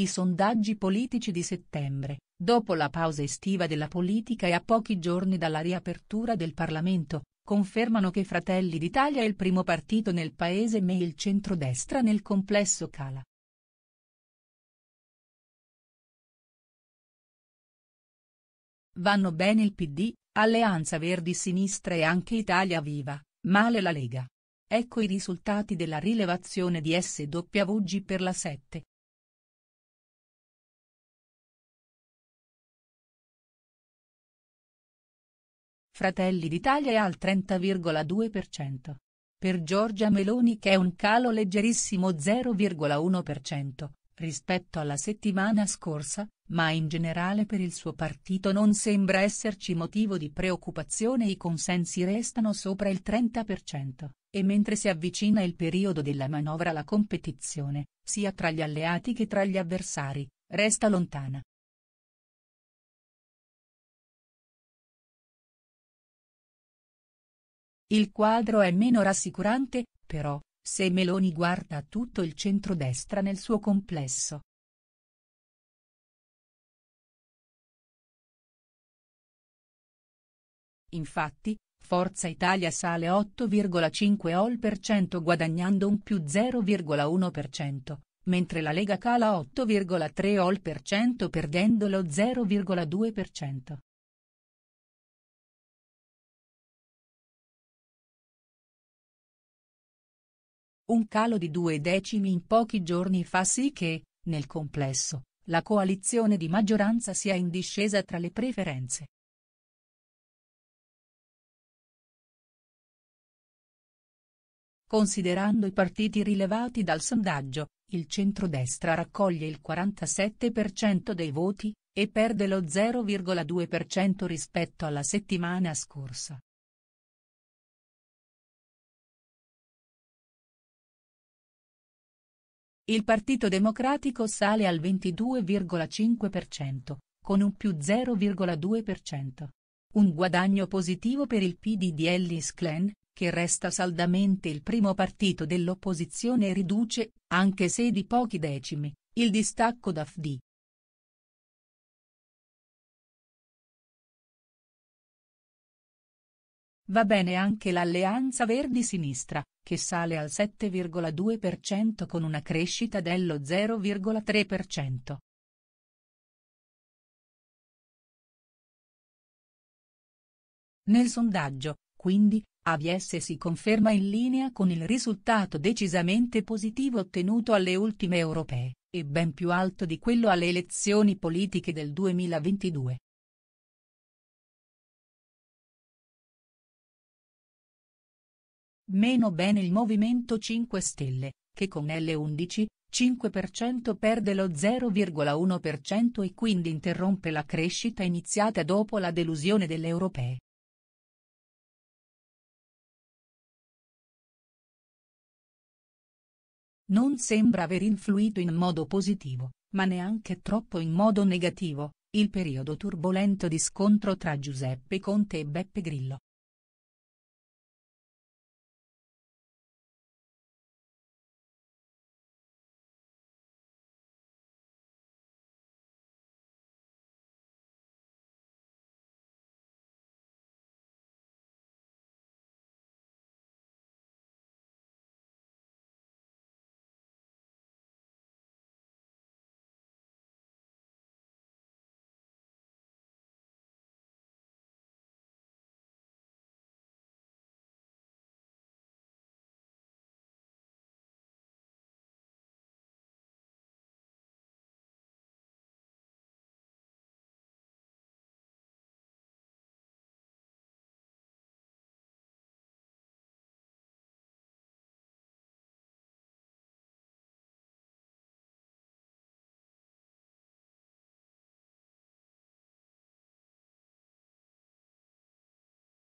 I sondaggi politici di settembre, dopo la pausa estiva della politica e a pochi giorni dalla riapertura del Parlamento, confermano che Fratelli d'Italia è il primo partito nel paese e il centrodestra nel complesso cala. Vanno bene il PD, Alleanza Verdi Sinistra e anche Italia Viva, male la Lega. Ecco i risultati della rilevazione di SWG per la 7, Fratelli d'Italia è al 30,2%. Per Giorgia Meloni che è un calo leggerissimo 0,1%, rispetto alla settimana scorsa, ma in generale per il suo partito non sembra esserci motivo di preoccupazione i consensi restano sopra il 30%, e mentre si avvicina il periodo della manovra la competizione, sia tra gli alleati che tra gli avversari, resta lontana. Il quadro è meno rassicurante, però, se Meloni guarda tutto il centrodestra nel suo complesso. Infatti, Forza Italia sale 8,5 all per cento guadagnando un più 0,1%, mentre la Lega cala 8,3 all per cento perdendo lo 0,2%. Un calo di due decimi in pochi giorni fa sì che, nel complesso, la coalizione di maggioranza sia in discesa tra le preferenze. Considerando i partiti rilevati dal sondaggio, il centrodestra raccoglie il 47% dei voti, e perde lo 0,2% rispetto alla settimana scorsa. Il Partito Democratico sale al 22,5%, con un più 0,2%. Un guadagno positivo per il PD di Ellis Glenn, che resta saldamente il primo partito dell'opposizione e riduce, anche se di pochi decimi, il distacco da FD, Va bene anche l'alleanza Verdi-Sinistra, che sale al 7,2% con una crescita dello 0,3%. Nel sondaggio, quindi, AVS si conferma in linea con il risultato decisamente positivo ottenuto alle ultime europee, e ben più alto di quello alle elezioni politiche del 2022. Meno bene il Movimento 5 Stelle, che con L11, 5% perde lo 0,1% e quindi interrompe la crescita iniziata dopo la delusione delle europee. Non sembra aver influito in modo positivo, ma neanche troppo in modo negativo, il periodo turbolento di scontro tra Giuseppe Conte e Beppe Grillo.